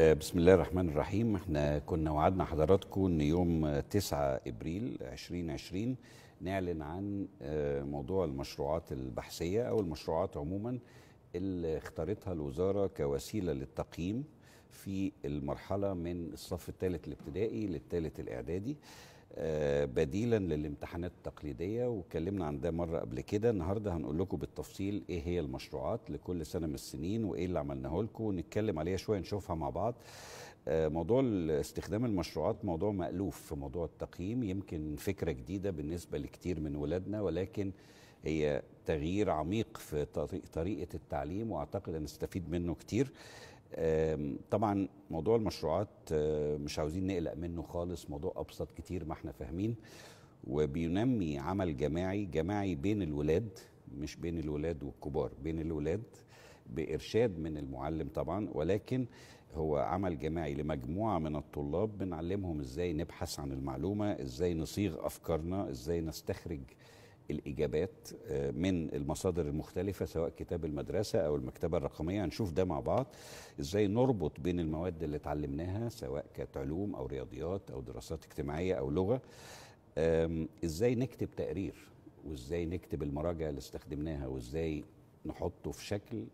آه، بسم الله الرحمن الرحيم احنا كنا وعدنا حضراتكم ان يوم 9 ابريل 2020 نعلن عن آه، موضوع المشروعات البحثيه او المشروعات عموما اللي اختارتها الوزاره كوسيله للتقييم في المرحله من الصف الثالث الابتدائي للثالث الاعدادي آه، بديلا للامتحانات التقليديه واتكلمنا عن ده مره قبل كده النهارده هنقول لكم بالتفصيل ايه هي المشروعات لكل سنه من السنين وايه اللي عملناه لكم ونتكلم عليها شويه نشوفها مع بعض آه، موضوع استخدام المشروعات موضوع مألوف في موضوع التقييم يمكن فكره جديده بالنسبه لكتير من ولادنا ولكن هي تغيير عميق في طريقه التعليم واعتقد هنستفيد منه كتير طبعا موضوع المشروعات مش عاوزين نقلق منه خالص موضوع ابسط كتير ما احنا فاهمين وبينمي عمل جماعي جماعي بين الولاد مش بين الولاد والكبار بين الولاد بارشاد من المعلم طبعا ولكن هو عمل جماعي لمجموعه من الطلاب بنعلمهم ازاي نبحث عن المعلومه ازاي نصيغ افكارنا ازاي نستخرج الاجابات آه، من المصادر المختلفه سواء كتاب المدرسه او المكتبه الرقميه هنشوف ده مع بعض ازاي نربط بين المواد اللي اتعلمناها سواء كانت علوم او رياضيات او دراسات اجتماعيه او لغه ازاي نكتب تقرير وازاي نكتب المراجع اللي استخدمناها وازاي نحطه في شكل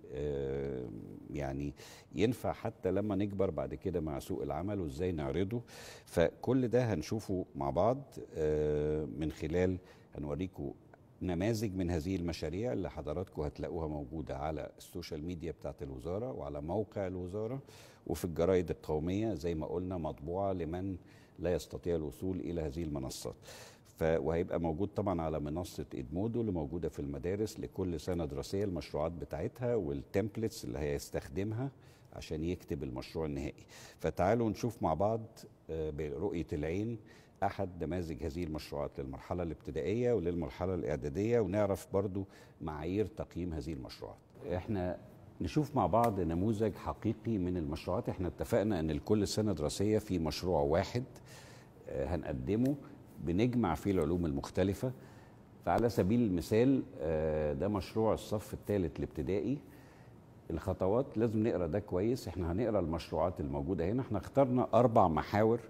يعني ينفع حتى لما نكبر بعد كده مع سوق العمل وازاي نعرضه فكل ده هنشوفه مع بعض آه، من خلال هنوريكم نماذج من هذه المشاريع اللي حضراتكم هتلاقوها موجودة على السوشيال ميديا بتاعت الوزارة وعلى موقع الوزارة وفي الجرائد القومية زي ما قلنا مطبوعة لمن لا يستطيع الوصول إلى هذه المنصات ف... وهيبقى موجود طبعا على منصة إدمودو اللي موجودة في المدارس لكل سنة دراسية المشروعات بتاعتها والتمبلتس اللي هيستخدمها عشان يكتب المشروع النهائي فتعالوا نشوف مع بعض آه، برؤية العين احد نماذج هذه المشروعات للمرحله الابتدائيه وللمرحله الاعداديه ونعرف برضو معايير تقييم هذه المشروعات احنا نشوف مع بعض نموذج حقيقي من المشروعات احنا اتفقنا ان لكل سنه دراسيه في مشروع واحد آه، هنقدمه بنجمع فيه العلوم المختلفه فعلى سبيل المثال آه، ده مشروع الصف الثالث الابتدائي الخطوات لازم نقرا ده كويس احنا هنقرا المشروعات الموجوده هنا احنا اخترنا اربع محاور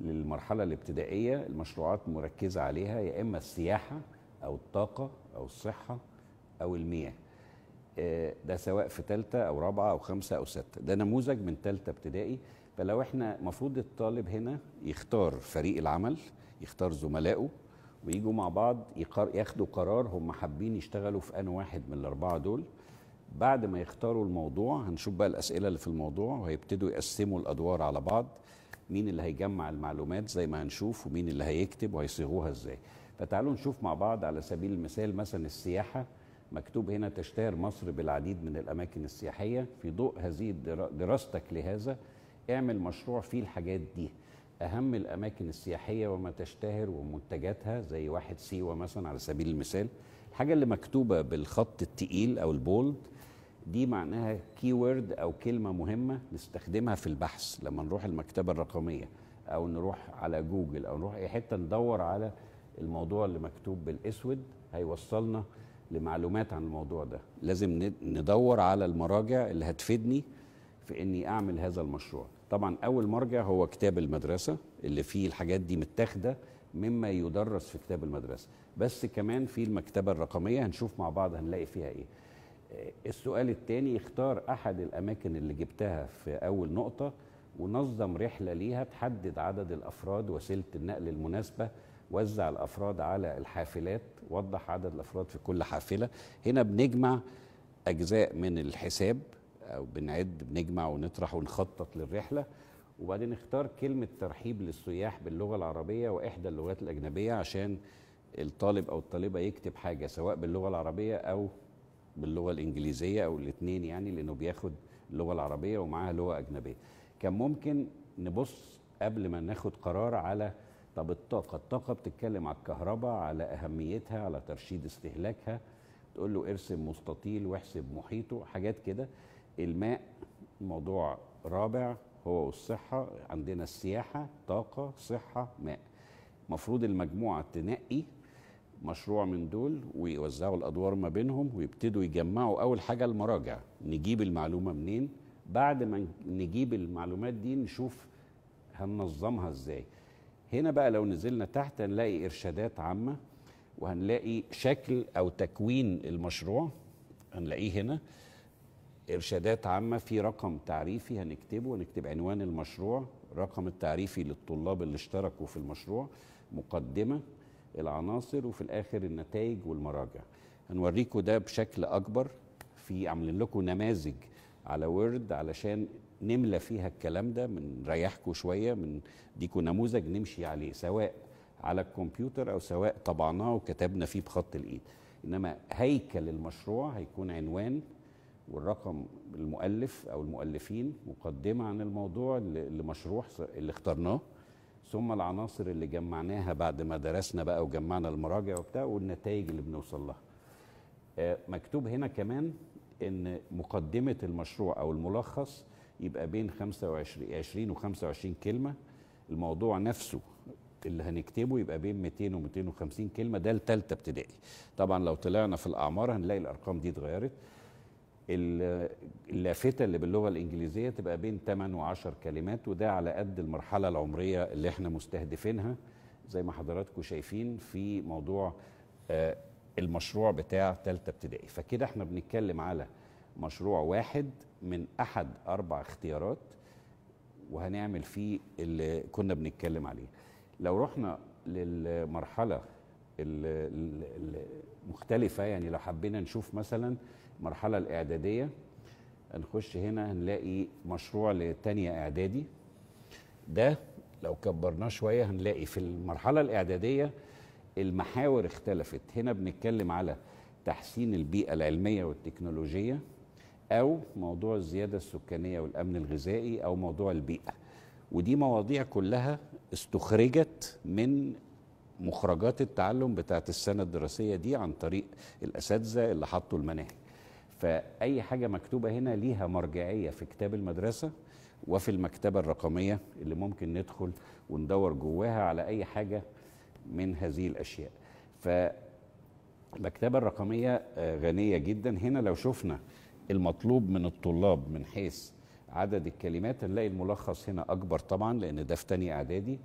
للمرحلة الابتدائية المشروعات مركزة عليها يا إما السياحة أو الطاقة أو الصحة أو المياه آه، ده سواء في ثالثة أو رابعة أو خمسة أو ستة ده نموذج من ثالثة ابتدائي فلو احنا المفروض الطالب هنا يختار فريق العمل يختار زملائه ويجوا مع بعض ياخدوا قرار هم حابين يشتغلوا في أنا واحد من الأربعة دول بعد ما يختاروا الموضوع هنشوف بقى الأسئلة اللي في الموضوع وهيبتدوا يقسموا الأدوار على بعض مين اللي هيجمع المعلومات زي ما هنشوف ومين اللي هيكتب وهيصيغوها ازاي فتعالوا نشوف مع بعض على سبيل المثال مثلا السياحه مكتوب هنا تشتهر مصر بالعديد من الاماكن السياحيه في ضوء هذه دراستك لهذا اعمل مشروع فيه الحاجات دي اهم الاماكن السياحيه وما تشتهر ومنتجاتها زي واحد سيوه مثلا على سبيل المثال الحاجه اللي مكتوبه بالخط التقيل او البولد دي معناها كيورد او كلمه مهمه نستخدمها في البحث لما نروح المكتبه الرقميه او نروح على جوجل او نروح اي حته ندور على الموضوع اللي مكتوب بالاسود هيوصلنا لمعلومات عن الموضوع ده لازم ندور على المراجع اللي هتفيدني في اني اعمل هذا المشروع طبعا اول مرجع هو كتاب المدرسه اللي فيه الحاجات دي متاخده مما يدرس في كتاب المدرسه بس كمان في المكتبه الرقميه هنشوف مع بعض هنلاقي فيها ايه آه، السؤال الثاني اختار احد الاماكن اللي جبتها في اول نقطه ونظم رحله ليها تحدد عدد الافراد وسيله النقل المناسبه وزع الافراد على الحافلات وضح عدد الافراد في كل حافله هنا بنجمع اجزاء من الحساب او بنعد بنجمع ونطرح ونخطط للرحله وبعدين اختار كلمه ترحيب للسياح باللغه العربيه واحدى اللغات الاجنبيه عشان الطالب او الطالبه يكتب حاجه سواء باللغه العربيه او باللغه الانجليزيه او الاثنين يعني لانه بياخد اللغه العربيه ومعاها لغه اجنبيه كان ممكن نبص قبل ما ناخد قرار على طب الطاقة الطاقة بتتكلم على الكهرباء على أهميتها على ترشيد استهلاكها تقول له ارسم مستطيل واحسب محيطه حاجات كده الماء موضوع رابع هو الصحة عندنا السياحة طاقة صحة ماء مفروض المجموعة تنقي مشروع من دول ويوزعوا الادوار ما بينهم ويبتدوا يجمعوا اول حاجه المراجع نجيب المعلومه منين بعد ما نجيب المعلومات دي نشوف هننظمها ازاي هنا بقى لو نزلنا تحت هنلاقي ارشادات عامه وهنلاقي شكل او تكوين المشروع هنلاقيه هنا ارشادات عامه في رقم تعريفي هنكتبه ونكتب عنوان المشروع رقم التعريفي للطلاب اللي اشتركوا في المشروع مقدمه العناصر وفي الاخر النتائج والمراجع هنوريكم ده بشكل اكبر في عاملين لكم نماذج على وورد علشان نملى فيها الكلام ده من ريحكم شويه من ديكم نموذج نمشي عليه سواء على الكمبيوتر او سواء طبعناه وكتبنا فيه بخط الايد انما هيكل المشروع هيكون عنوان والرقم المؤلف او المؤلفين مقدمه عن الموضوع لمشروع اللي اخترناه ثم العناصر اللي جمعناها بعد ما درسنا بقى وجمعنا المراجع وبتاع والنتائج اللي بنوصل لها آه، مكتوب هنا كمان ان مقدمه المشروع او الملخص يبقى بين 25 20 و 25 كلمه الموضوع نفسه اللي هنكتبه يبقى بين 200 و 250 كلمه ده التالتة ابتدائي طبعا لو طلعنا في الاعمار هنلاقي الارقام دي اتغيرت اللافته اللي باللغه الانجليزيه تبقى بين 8 و10 كلمات وده على قد المرحله العمريه اللي احنا مستهدفينها زي ما حضراتكم شايفين في موضوع آه، المشروع بتاع ثالثه ابتدائي فكده احنا بنتكلم على مشروع واحد من احد اربع اختيارات وهنعمل فيه اللي كنا بنتكلم عليه لو رحنا للمرحله المختلفه يعني لو حبينا نشوف مثلا المرحله الاعداديه هنخش هنا هنلاقي مشروع لتانية اعدادي ده لو كبرناه شويه هنلاقي في المرحله الاعداديه المحاور اختلفت هنا بنتكلم على تحسين البيئه العلميه والتكنولوجيه او موضوع الزياده السكانيه والامن الغذائي او موضوع البيئه ودي مواضيع كلها استخرجت من مخرجات التعلم بتاعت السنه الدراسيه دي عن طريق الاساتذه اللي حطوا المناهج فأي حاجة مكتوبة هنا ليها مرجعية في كتاب المدرسة وفي المكتبة الرقمية اللي ممكن ندخل وندور جواها على أي حاجة من هذه الأشياء فالمكتبة الرقمية آه، غنية جدا هنا لو شفنا المطلوب من الطلاب من حيث عدد الكلمات هنلاقي الملخص هنا أكبر طبعا لأن ده في تاني إعدادي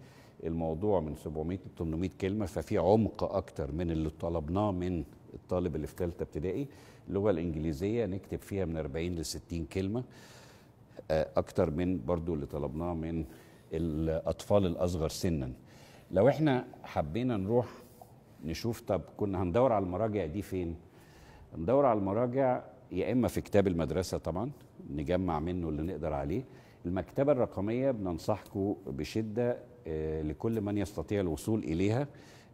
الموضوع من 700 ل 800 كلمة ففي عمق أكتر من اللي طلبناه من الطالب اللي في ثالثة ابتدائي اللغه الانجليزيه نكتب فيها من 40 ل 60 كلمه آه، اكتر من برضو اللي طلبناه من الاطفال الاصغر سنا لو احنا حبينا نروح نشوف طب كنا هندور على المراجع دي فين ندور على المراجع يا اما في كتاب المدرسه طبعا نجمع منه اللي نقدر عليه المكتبه الرقميه بننصحكم بشده آه، لكل من يستطيع الوصول اليها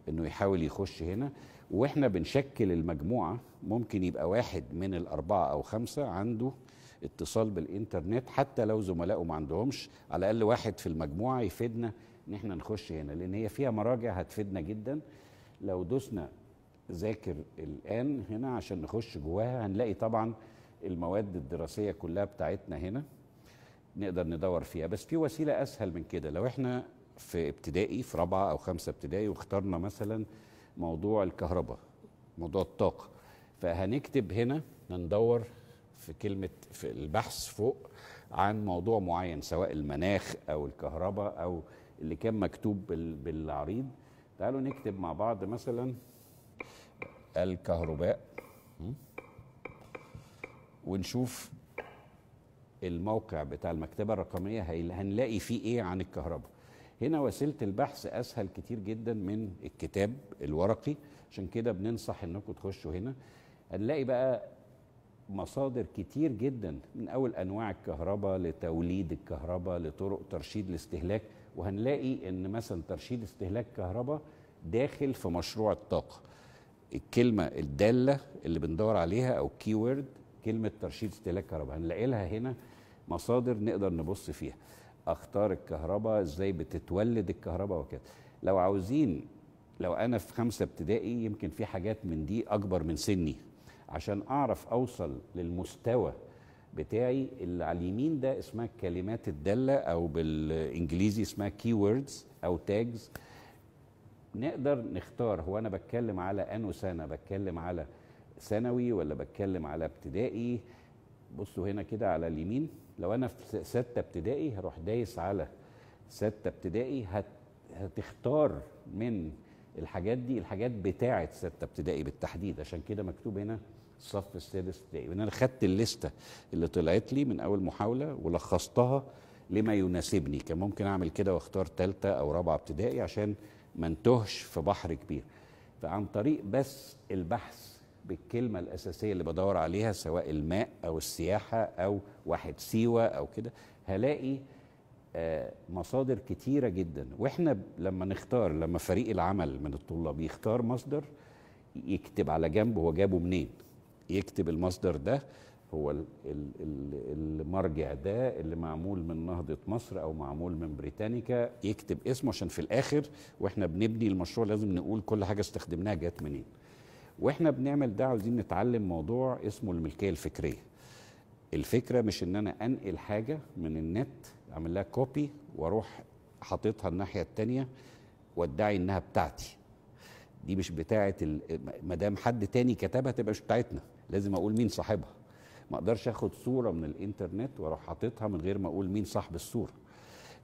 انه يحاول يخش هنا واحنا بنشكل المجموعه ممكن يبقى واحد من الاربعه او خمسه عنده اتصال بالانترنت حتى لو زملائه ما عندهمش على الاقل واحد في المجموعه يفيدنا ان احنا نخش هنا لان هي فيها مراجع هتفيدنا جدا لو دوسنا ذاكر الان هنا عشان نخش جواها هنلاقي طبعا المواد الدراسيه كلها بتاعتنا هنا نقدر ندور فيها بس في وسيله اسهل من كده لو احنا في ابتدائي في رابعه او خمسه ابتدائي واخترنا مثلا موضوع الكهرباء موضوع الطاقه فهنكتب هنا هندور في كلمه في البحث فوق عن موضوع معين سواء المناخ او الكهرباء او اللي كان مكتوب بالعريض تعالوا نكتب مع بعض مثلا الكهرباء ونشوف الموقع بتاع المكتبه الرقميه هنلاقي فيه ايه عن الكهرباء هنا وسيله البحث اسهل كتير جدا من الكتاب الورقي عشان كده بننصح انكم تخشوا هنا هنلاقي بقى مصادر كتير جدا من اول انواع الكهرباء لتوليد الكهرباء لطرق ترشيد الاستهلاك وهنلاقي ان مثلا ترشيد استهلاك كهرباء داخل في مشروع الطاقه الكلمه الداله اللي بندور عليها او كيورد كلمه ترشيد استهلاك كهرباء هنلاقي لها هنا مصادر نقدر نبص فيها اخطار الكهرباء ازاي بتتولد الكهرباء وكده لو عاوزين لو انا في خمسه ابتدائي يمكن في حاجات من دي اكبر من سني عشان اعرف اوصل للمستوى بتاعي اللي على اليمين ده اسمها كلمات الداله او بالانجليزي اسمها كي او تاجز نقدر نختار هو انا بتكلم على انو سنه بتكلم على ثانوي ولا بتكلم على ابتدائي بصوا هنا كده على اليمين لو انا في سته ابتدائي هروح دايس على سته ابتدائي هتختار من الحاجات دي الحاجات بتاعه سته ابتدائي بالتحديد عشان كده مكتوب هنا الصف السادس ابتدائي وانا خدت الليسته اللي طلعت لي من اول محاوله ولخصتها لما يناسبني كان ممكن اعمل كده واختار ثالثه او رابعه ابتدائي عشان ما انتهش في بحر كبير فعن طريق بس البحث بالكلمة الأساسية اللي بدور عليها سواء الماء أو السياحة أو واحد سيوة أو كده هلاقي آه، مصادر كتيرة جدا وإحنا لما نختار لما فريق العمل من الطلاب يختار مصدر يكتب على جنب هو جابه منين يكتب المصدر ده هو المرجع ده اللي معمول من نهضة مصر أو معمول من بريتانيكا يكتب اسمه عشان في الآخر وإحنا بنبني المشروع لازم نقول كل حاجة استخدمناها جت منين واحنا بنعمل ده عاوزين نتعلم موضوع اسمه الملكيه الفكريه الفكره مش ان انا انقل حاجه من النت اعمل لها كوبي واروح حاططها الناحيه الثانيه وادعي انها بتاعتي دي مش بتاعه ما دام حد تاني كتبها تبقى مش بتاعتنا لازم اقول مين صاحبها ما اقدرش اخد صوره من الانترنت واروح حاططها من غير ما اقول مين صاحب الصوره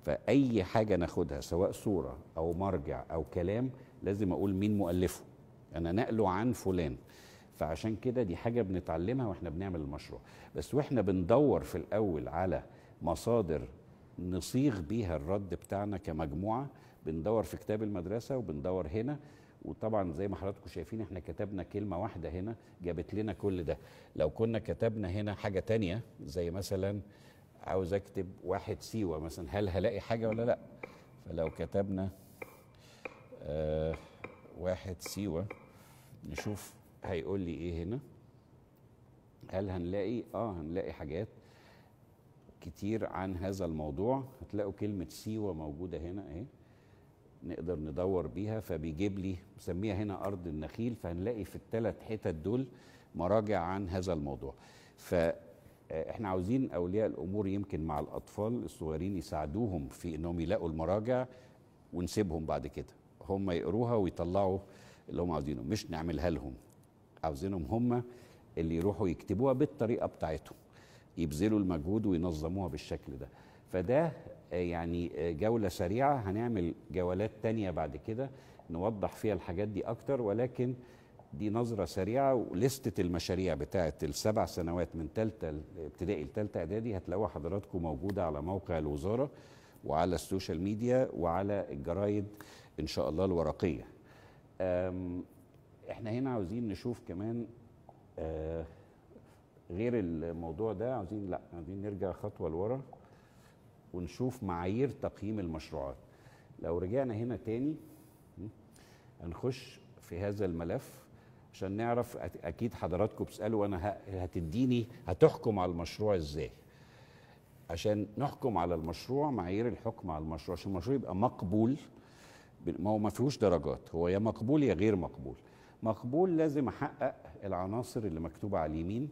فاي حاجه ناخدها سواء صوره او مرجع او كلام لازم اقول مين مؤلفه انا نقله عن فلان فعشان كده دي حاجه بنتعلمها واحنا بنعمل المشروع بس واحنا بندور في الاول على مصادر نصيغ بيها الرد بتاعنا كمجموعه بندور في كتاب المدرسه وبندور هنا وطبعا زي ما حضراتكم شايفين احنا كتبنا كلمه واحده هنا جابت لنا كل ده لو كنا كتبنا هنا حاجه تانية زي مثلا عاوز اكتب واحد سيوه مثلا هل هلاقي حاجه ولا لا فلو كتبنا آه واحد سيوه نشوف هيقول لي ايه هنا هل هنلاقي اه هنلاقي حاجات كتير عن هذا الموضوع هتلاقوا كلمة سيوة موجودة هنا اهي نقدر ندور بيها فبيجيب لي مسميها هنا أرض النخيل فهنلاقي في الثلاث حتت دول مراجع عن هذا الموضوع فإحنا آه، عاوزين أولياء الأمور يمكن مع الأطفال الصغيرين يساعدوهم في أنهم يلاقوا المراجع ونسيبهم بعد كده هم يقروها ويطلعوا اللي هم عاوزينه مش نعملها لهم عاوزينهم هم اللي يروحوا يكتبوها بالطريقه بتاعتهم يبذلوا المجهود وينظموها بالشكل ده فده آه، يعني آه، جولة سريعة هنعمل جولات تانية بعد كده نوضح فيها الحاجات دي أكتر ولكن دي نظرة سريعة ولستة المشاريع بتاعة السبع سنوات من ثالثه ابتدائي لثالثه إعدادي هتلاقوها حضراتكم موجودة على موقع الوزارة وعلى السوشيال ميديا وعلى الجرايد إن شاء الله الورقية احنا هنا عاوزين نشوف كمان آه، غير الموضوع ده عاوزين لا عاوزين نرجع خطوه لورا ونشوف معايير تقييم المشروعات لو رجعنا هنا تاني هنخش في هذا الملف عشان نعرف اكيد حضراتكم بتسالوا انا هتديني هتحكم على المشروع ازاي عشان نحكم على المشروع معايير الحكم على المشروع عشان المشروع يبقى مقبول ما هو ما فيهوش درجات هو يا مقبول يا غير مقبول مقبول لازم احقق العناصر اللي مكتوبه على اليمين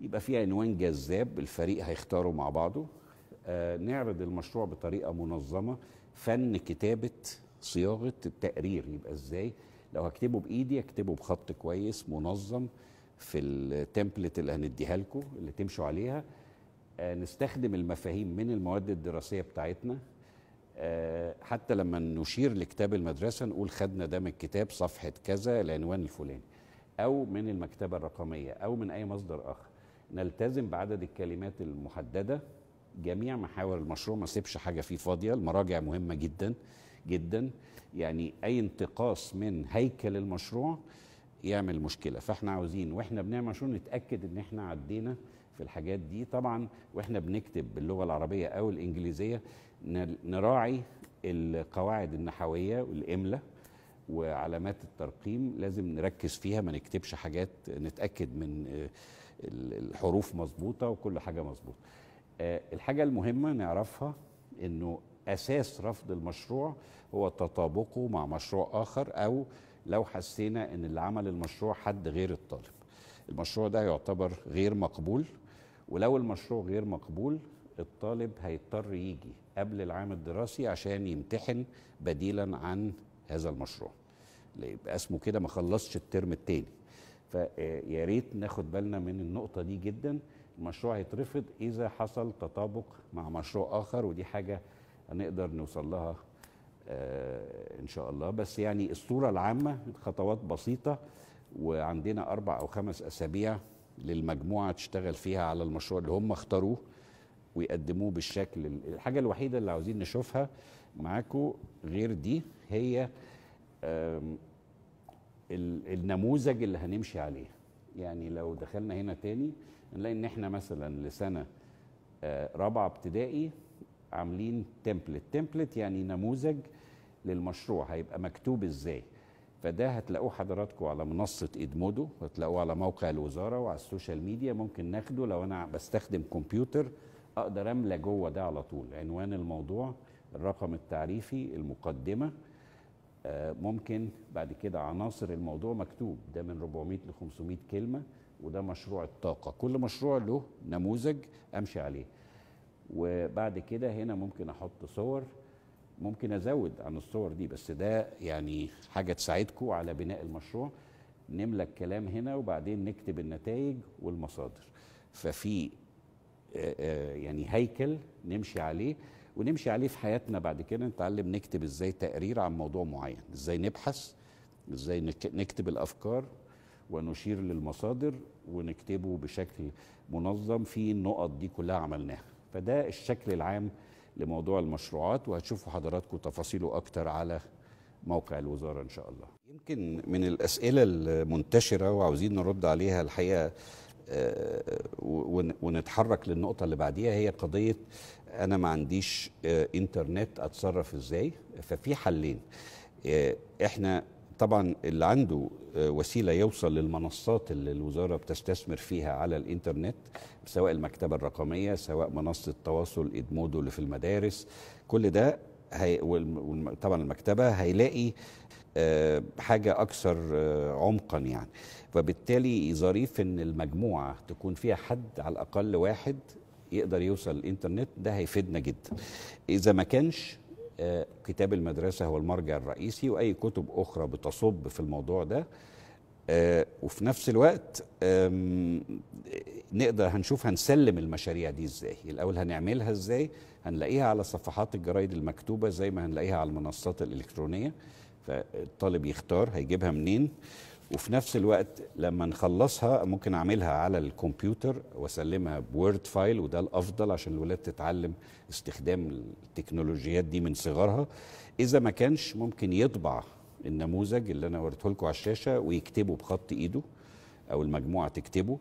يبقى في عنوان جذاب الفريق هيختاره مع بعضه آه نعرض المشروع بطريقه منظمه فن كتابه صياغه التقرير يبقى ازاي لو هكتبه بايدي اكتبه بخط كويس منظم في التمبلت اللي هنديها لكم اللي تمشوا عليها آه نستخدم المفاهيم من المواد الدراسيه بتاعتنا آه، حتى لما نشير لكتاب المدرسه نقول خدنا ده من الكتاب صفحه كذا العنوان الفلاني او من المكتبه الرقميه او من اي مصدر اخر نلتزم بعدد الكلمات المحدده جميع محاور المشروع ما اسيبش حاجه فيه فاضيه المراجع مهمه جدا جدا يعني اي انتقاص من هيكل المشروع يعمل مشكله فاحنا عاوزين واحنا بنعمل مشروع نتاكد ان احنا عدينا في الحاجات دي طبعا واحنا بنكتب باللغه العربيه او الانجليزيه نراعي القواعد النحويه والاملا وعلامات الترقيم لازم نركز فيها ما نكتبش حاجات نتاكد من آه، الحروف مظبوطه وكل حاجه مظبوطه آه، الحاجه المهمه نعرفها انه اساس رفض المشروع هو تطابقه مع مشروع اخر او لو حسينا ان اللي عمل المشروع حد غير الطالب المشروع ده يعتبر غير مقبول ولو المشروع غير مقبول الطالب هيضطر يجي قبل العام الدراسي عشان يمتحن بديلا عن هذا المشروع يبقى اسمه كده ما خلصش الترم الثاني فيا آه، ريت ناخد بالنا من النقطه دي جدا المشروع هيترفض اذا حصل تطابق مع مشروع اخر ودي حاجه هنقدر نوصل لها آه، ان شاء الله بس يعني الصوره العامه خطوات بسيطه وعندنا اربع او خمس اسابيع للمجموعه تشتغل فيها على المشروع اللي هم اختاروه ويقدموه بالشكل الحاجه الوحيده اللي عاوزين نشوفها معاكم غير دي هي النموذج اللي هنمشي عليه يعني لو دخلنا هنا تاني نلاقي ان احنا مثلا لسنه آه، رابعه ابتدائي عاملين تمبلت تمبلت يعني نموذج للمشروع هيبقى مكتوب ازاي فده هتلاقوه حضراتكم على منصة إدمودو هتلاقوه على موقع الوزارة وعلى السوشيال ميديا ممكن ناخده لو أنا بستخدم كمبيوتر أقدر أملى جوه ده على طول عنوان الموضوع الرقم التعريفي المقدمة آه، ممكن بعد كده عناصر الموضوع مكتوب ده من 400 ل 500 كلمة وده مشروع الطاقة كل مشروع له نموذج أمشي عليه وبعد كده هنا ممكن أحط صور ممكن ازود عن الصور دي بس ده يعني حاجه تساعدكم على بناء المشروع نملى الكلام هنا وبعدين نكتب النتائج والمصادر ففي آه، آه، يعني هيكل نمشي عليه ونمشي عليه في حياتنا بعد كده نتعلم نكتب ازاي تقرير عن موضوع معين ازاي نبحث ازاي نكتب الافكار ونشير للمصادر ونكتبه بشكل منظم في النقط دي كلها عملناها فده الشكل العام لموضوع المشروعات وهتشوفوا حضراتكم تفاصيله أكتر على موقع الوزارة إن شاء الله يمكن من الأسئلة المنتشرة وعاوزين نرد عليها الحقيقة آه، ونتحرك للنقطة اللي بعديها هي قضية أنا ما عنديش آه، إنترنت أتصرف إزاي ففي حلين آه، احنا طبعا اللي عنده آه، وسيله يوصل للمنصات اللي الوزاره بتستثمر فيها على الانترنت سواء المكتبه الرقميه سواء منصه تواصل ادمودو اللي في المدارس كل ده هي طبعا المكتبه هيلاقي آه، حاجه اكثر آه، عمقا يعني فبالتالي ظريف ان المجموعه تكون فيها حد على الاقل واحد يقدر يوصل الانترنت ده هيفيدنا جدا اذا ما كانش آه، كتاب المدرسة هو المرجع الرئيسي وأي كتب أخرى بتصب في الموضوع ده آه، وفي نفس الوقت نقدر هنشوف هنسلم المشاريع دي ازاي الأول هنعملها ازاي هنلاقيها على صفحات الجرايد المكتوبة زي ما هنلاقيها على المنصات الإلكترونية فالطالب يختار هيجيبها منين وفي نفس الوقت لما نخلصها ممكن اعملها على الكمبيوتر واسلمها بوورد فايل وده الافضل عشان الولاد تتعلم استخدام التكنولوجيات دي من صغرها اذا ما كانش ممكن يطبع النموذج اللي انا وريته لكم على الشاشه ويكتبه بخط ايده او المجموعه تكتبه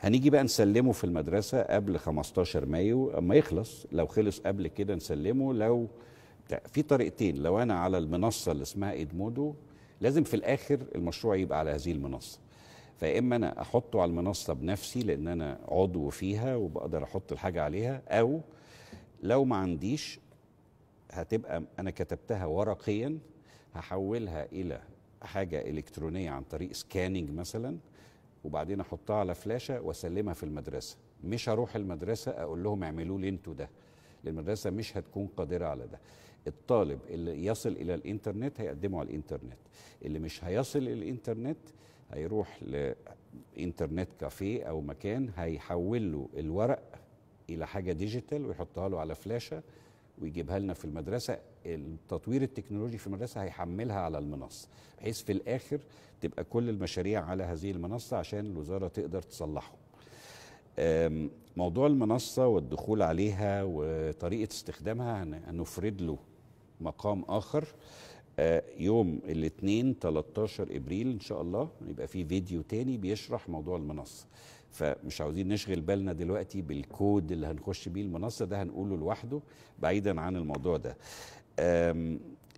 هنيجي بقى نسلمه في المدرسه قبل 15 مايو اما يخلص لو خلص قبل كده نسلمه لو في طريقتين لو انا على المنصه اللي اسمها ادمودو لازم في الاخر المشروع يبقى على هذه المنصه فاما انا احطه على المنصه بنفسي لان انا عضو فيها وبقدر احط الحاجه عليها او لو ما عنديش هتبقى انا كتبتها ورقيا هحولها الى حاجه الكترونيه عن طريق سكاننج مثلا وبعدين احطها على فلاشه واسلمها في المدرسه مش هروح المدرسه اقول لهم اعملوا لي انتوا ده المدرسه مش هتكون قادره على ده الطالب اللي يصل الى الانترنت هيقدمه على الانترنت اللي مش هيصل الانترنت هيروح لانترنت كافيه او مكان هيحول له الورق الى حاجه ديجيتال ويحطها له على فلاشه ويجيبها لنا في المدرسه التطوير التكنولوجي في المدرسه هيحملها على المنصه بحيث في الاخر تبقى كل المشاريع على هذه المنصه عشان الوزاره تقدر تصلحه موضوع المنصه والدخول عليها وطريقه استخدامها هنفرد له مقام اخر آه، يوم الاثنين 13 ابريل ان شاء الله يبقى في فيديو تاني بيشرح موضوع المنصه فمش عاوزين نشغل بالنا دلوقتي بالكود اللي هنخش بيه المنصه ده هنقوله لوحده بعيدا عن الموضوع ده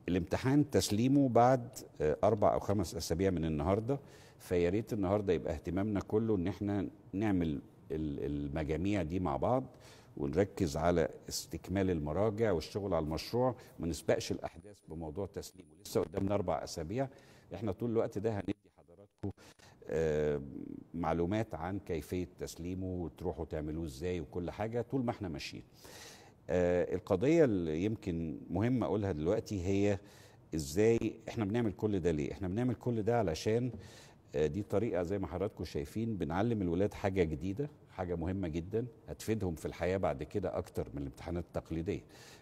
الامتحان تسليمه بعد آه، اربع او خمس اسابيع من النهارده فيا ريت النهارده يبقى اهتمامنا كله ان احنا نعمل المجاميع دي مع بعض ونركز على استكمال المراجع والشغل على المشروع ما نسبقش الاحداث بموضوع تسليمه لسه قدامنا اربع اسابيع احنا طول الوقت ده هندي حضراتكم آه معلومات عن كيفيه تسليمه وتروحوا تعملوه ازاي وكل حاجه طول ما احنا ماشيين آه القضيه اللي يمكن مهم اقولها دلوقتي هي ازاي احنا بنعمل كل ده ليه احنا بنعمل كل ده علشان آه دي طريقه زي ما حضراتكم شايفين بنعلم الولاد حاجه جديده حاجه مهمه جدا هتفيدهم في الحياه بعد كده اكتر من الامتحانات التقليديه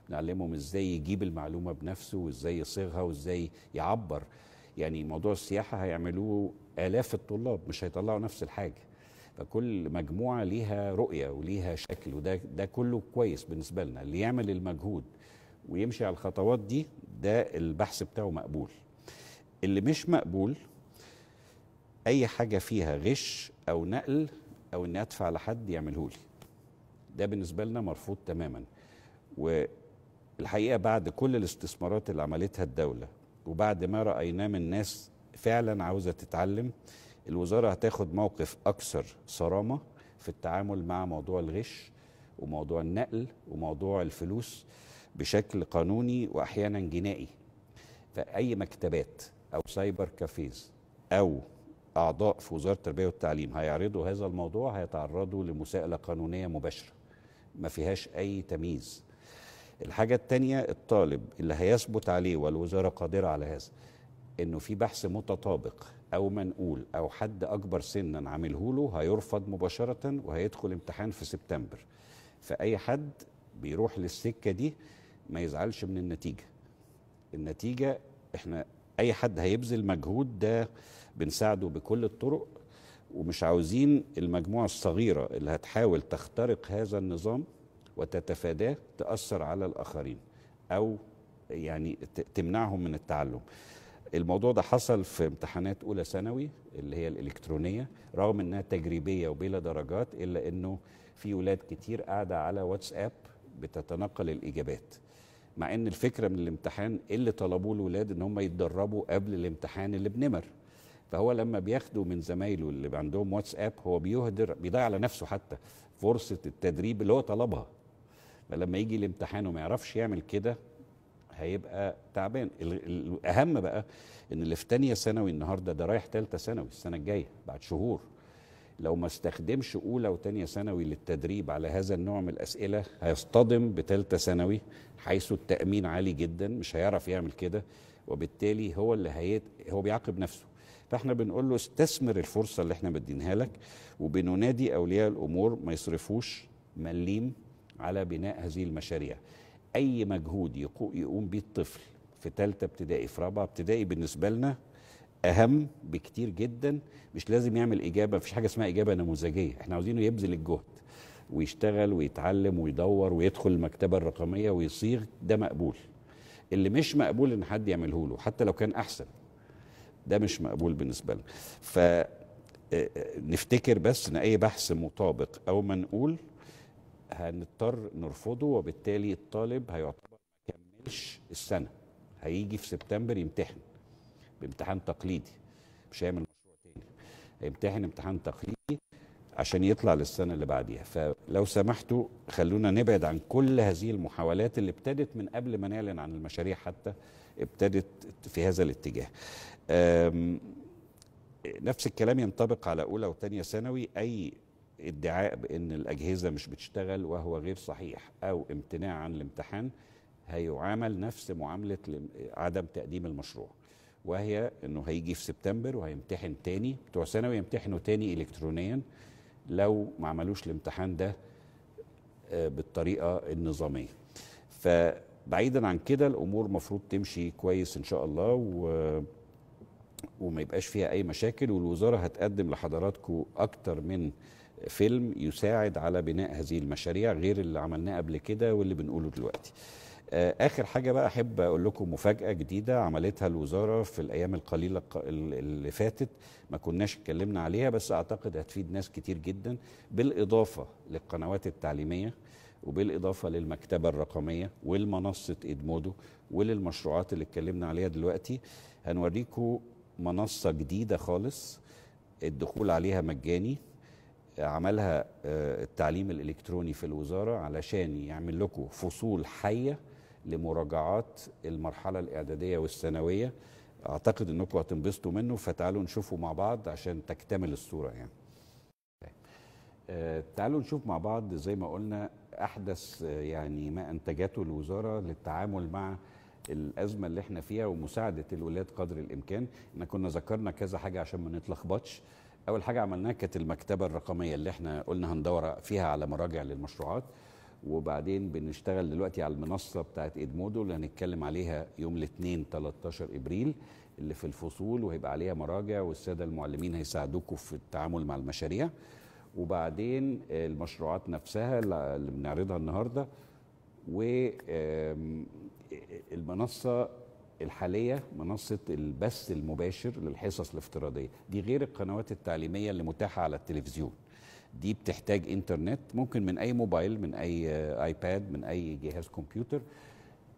بنعلمهم ازاي يجيب المعلومه بنفسه وازاي يصيغها وازاي يعبر يعني موضوع السياحه هيعملوه الاف الطلاب مش هيطلعوا نفس الحاجه فكل مجموعه ليها رؤيه وليها شكل وده ده كله كويس بالنسبه لنا اللي يعمل المجهود ويمشي على الخطوات دي ده البحث بتاعه مقبول اللي مش مقبول اي حاجه فيها غش او نقل او اني ادفع لحد يعمله لي ده بالنسبه لنا مرفوض تماما والحقيقه بعد كل الاستثمارات اللي عملتها الدوله وبعد ما رايناه من ناس فعلا عاوزه تتعلم الوزاره هتاخد موقف اكثر صرامه في التعامل مع موضوع الغش وموضوع النقل وموضوع الفلوس بشكل قانوني واحيانا جنائي فاي مكتبات او سايبر كافيز او اعضاء في وزاره التربيه والتعليم هيعرضوا هذا الموضوع هيتعرضوا لمساءله قانونيه مباشره ما فيهاش اي تمييز الحاجه الثانيه الطالب اللي هيثبت عليه والوزاره قادره على هذا انه في بحث متطابق او منقول او حد اكبر سنا عامله له هيرفض مباشره وهيدخل امتحان في سبتمبر فاي حد بيروح للسكه دي ما يزعلش من النتيجه النتيجه احنا اي حد هيبذل مجهود ده بنساعده بكل الطرق ومش عاوزين المجموعه الصغيره اللي هتحاول تخترق هذا النظام وتتفاداه تاثر على الاخرين او يعني تمنعهم من التعلم الموضوع ده حصل في امتحانات اولى ثانوي اللي هي الالكترونيه رغم انها تجريبيه وبلا درجات الا انه في ولاد كتير قاعده على واتساب بتتنقل الاجابات مع ان الفكره من الامتحان اللي طلبوه الولاد ان هم يتدربوا قبل الامتحان اللي بنمر فهو لما بياخدوا من زمايله اللي عندهم واتساب هو بيهدر بيضيع على نفسه حتى فرصه التدريب اللي هو طلبها فلما يجي الامتحان وما يعرفش يعمل كده هيبقى تعبان الاهم بقى ان اللي في تانية ثانوي النهارده ده رايح تالتة ثانوي السنه الجايه بعد شهور لو ما استخدمش اولى وثانيه ثانوي للتدريب على هذا النوع من الاسئله هيصطدم بثالثه ثانوي حيث التامين عالي جدا مش هيعرف يعمل كده وبالتالي هو اللي هيت هو بيعاقب نفسه فاحنا بنقول له استثمر الفرصه اللي احنا مدينها لك وبننادي اولياء الامور ما يصرفوش مليم على بناء هذه المشاريع اي مجهود يقوم بيه الطفل في ثالثه ابتدائي في رابعه ابتدائي بالنسبه لنا اهم بكتير جدا مش لازم يعمل اجابه مفيش حاجه اسمها اجابه نموذجيه احنا عاوزينه يبذل الجهد ويشتغل ويتعلم ويدور ويدخل المكتبه الرقميه ويصيغ ده مقبول اللي مش مقبول ان حد يعمله له حتى لو كان احسن ده مش مقبول بالنسبه لنا ف آه، آه، نفتكر بس ان اي بحث مطابق او منقول هنضطر نرفضه وبالتالي الطالب هيعتبر ما كملش السنه هيجي في سبتمبر يمتحن بامتحان تقليدي مش هيعمل مشروع تاني هيمتحن امتحان تقليدي عشان يطلع للسنة اللي بعديها فلو سمحتوا خلونا نبعد عن كل هذه المحاولات اللي ابتدت من قبل ما نعلن عن المشاريع حتى ابتدت في هذا الاتجاه نفس الكلام ينطبق على أولى وثانيه ثانوي أي ادعاء بأن الأجهزة مش بتشتغل وهو غير صحيح أو امتناع عن الامتحان هيعامل نفس معاملة عدم تقديم المشروع وهي انه هيجي في سبتمبر وهيمتحن تاني بتوع ثانوي يمتحنوا تاني الكترونيا لو ما عملوش الامتحان ده آه، بالطريقه النظاميه فبعيدا عن كده الامور مفروض تمشي كويس ان شاء الله و وما يبقاش فيها اي مشاكل والوزاره هتقدم لحضراتكم اكتر من فيلم يساعد على بناء هذه المشاريع غير اللي عملناه قبل كده واللي بنقوله دلوقتي آه، اخر حاجه بقى احب اقول لكم مفاجاه جديده عملتها الوزاره في الايام القليله اللي فاتت ما كناش اتكلمنا عليها بس اعتقد هتفيد ناس كتير جدا بالاضافه للقنوات التعليميه وبالاضافه للمكتبه الرقميه والمنصه ادمودو وللمشروعات اللي اتكلمنا عليها دلوقتي هنوريكم منصه جديده خالص الدخول عليها مجاني عملها آه، التعليم الالكتروني في الوزاره علشان يعمل لكم فصول حيه لمراجعات المرحله الاعداديه والثانويه اعتقد انكم هتنبسطوا منه فتعالوا نشوفه مع بعض عشان تكتمل الصوره يعني آه، تعالوا نشوف مع بعض زي ما قلنا احدث آه، يعني ما انتجته الوزاره للتعامل مع الازمه اللي احنا فيها ومساعده الولاد قدر الامكان احنا كنا ذكرنا كذا حاجه عشان ما نتلخبطش اول حاجه عملناها كانت المكتبه الرقميه اللي احنا قلنا هندور فيها على مراجع للمشروعات وبعدين بنشتغل دلوقتي على المنصه بتاعت ادمودو اللي هنتكلم عليها يوم الاثنين 13 ابريل اللي في الفصول وهيبقى عليها مراجع والساده المعلمين هيساعدوكم في التعامل مع المشاريع وبعدين المشروعات نفسها اللي بنعرضها النهارده والمنصه الحاليه منصه البث المباشر للحصص الافتراضيه دي غير القنوات التعليميه اللي متاحه على التلفزيون دي بتحتاج انترنت ممكن من اي موبايل من اي ايباد آه، من اي جهاز كمبيوتر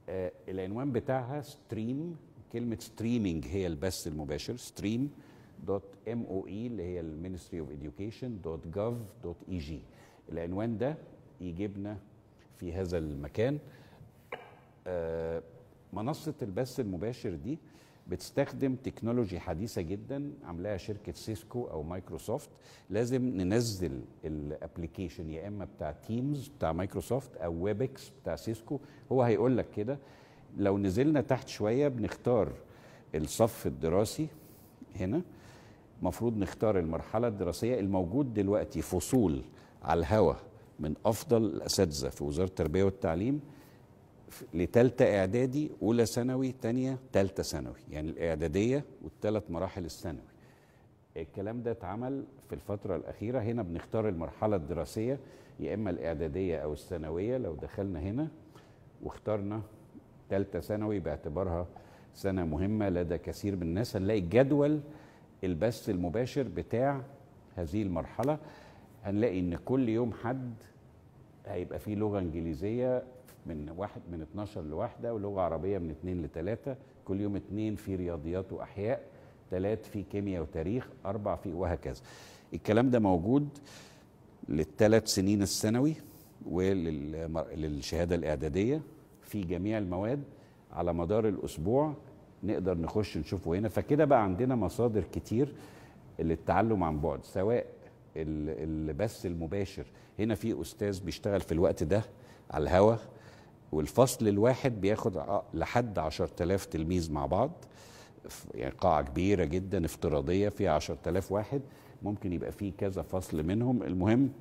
آه، العنوان بتاعها ستريم كلمه ستريمينج هي البث المباشر ستريم دوت ام او اي اللي هي المينستري اوف اديوكيشن دوت جوف دوت اي جي العنوان ده يجيبنا في هذا المكان آه، منصه البث المباشر دي بتستخدم تكنولوجي حديثه جدا عاملاها شركه سيسكو او مايكروسوفت لازم ننزل الابلكيشن يا اما بتاع تيمز بتاع مايكروسوفت او ويبكس بتاع سيسكو هو هيقول لك كده لو نزلنا تحت شويه بنختار الصف الدراسي هنا المفروض نختار المرحله الدراسيه الموجود دلوقتي فصول على الهوا من افضل الاساتذه في وزاره التربيه والتعليم لتالتة إعدادي أولى ثانوي تانية تالتة ثانوي يعني الإعدادية والثلاث مراحل الثانوي الكلام ده اتعمل في الفترة الأخيرة هنا بنختار المرحلة الدراسية يا إما الإعدادية أو الثانوية لو دخلنا هنا واخترنا تالتة ثانوي باعتبارها سنة مهمة لدى كثير من الناس هنلاقي جدول البث المباشر بتاع هذه المرحلة هنلاقي إن كل يوم حد هيبقى فيه لغة إنجليزية من واحد من 12 لواحده ولغه عربيه من 2 ل 3 كل يوم 2 في رياضيات واحياء 3 في كيمياء وتاريخ 4 في وهكذا الكلام ده موجود للثلاث سنين الثانوي وللشهاده الاعداديه في جميع المواد على مدار الاسبوع نقدر نخش نشوفه هنا فكده بقى عندنا مصادر كتير للتعلم عن بعد سواء البث المباشر هنا في استاذ بيشتغل في الوقت ده على الهواء والفصل الواحد بياخد لحد 10000 تلميذ مع بعض يعني قاعة كبيرة جدا افتراضية فيها 10000 واحد ممكن يبقى فيه كذا فصل منهم المهم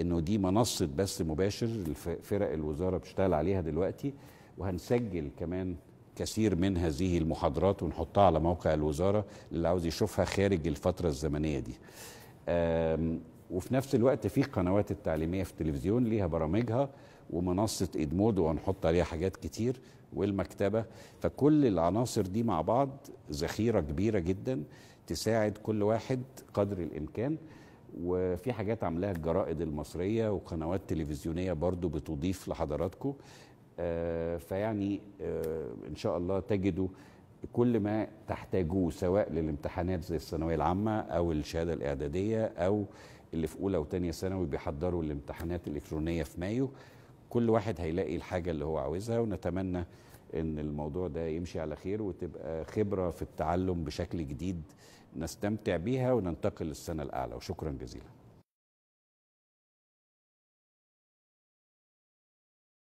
انه دي منصة بث مباشر فرق الوزارة بتشتغل عليها دلوقتي وهنسجل كمان كثير من هذه المحاضرات ونحطها على موقع الوزارة اللي عاوز يشوفها خارج الفترة الزمنية دي وفي نفس الوقت في قنوات التعليمية في التلفزيون ليها برامجها ومنصه ادمود وهنحط عليها حاجات كتير والمكتبه فكل العناصر دي مع بعض ذخيره كبيره جدا تساعد كل واحد قدر الامكان وفي حاجات عاملاها الجرائد المصريه وقنوات تلفزيونيه برضو بتضيف لحضراتكم آه فيعني آه ان شاء الله تجدوا كل ما تحتاجوه سواء للامتحانات زي الثانويه العامه او الشهاده الاعداديه او اللي في اولى وثانيه ثانوي بيحضروا الامتحانات الالكترونيه في مايو كل واحد هيلاقي الحاجة اللي هو عاوزها ونتمنى ان الموضوع ده يمشي على خير وتبقى خبرة في التعلم بشكل جديد نستمتع بيها وننتقل للسنة الأعلى وشكرا جزيلا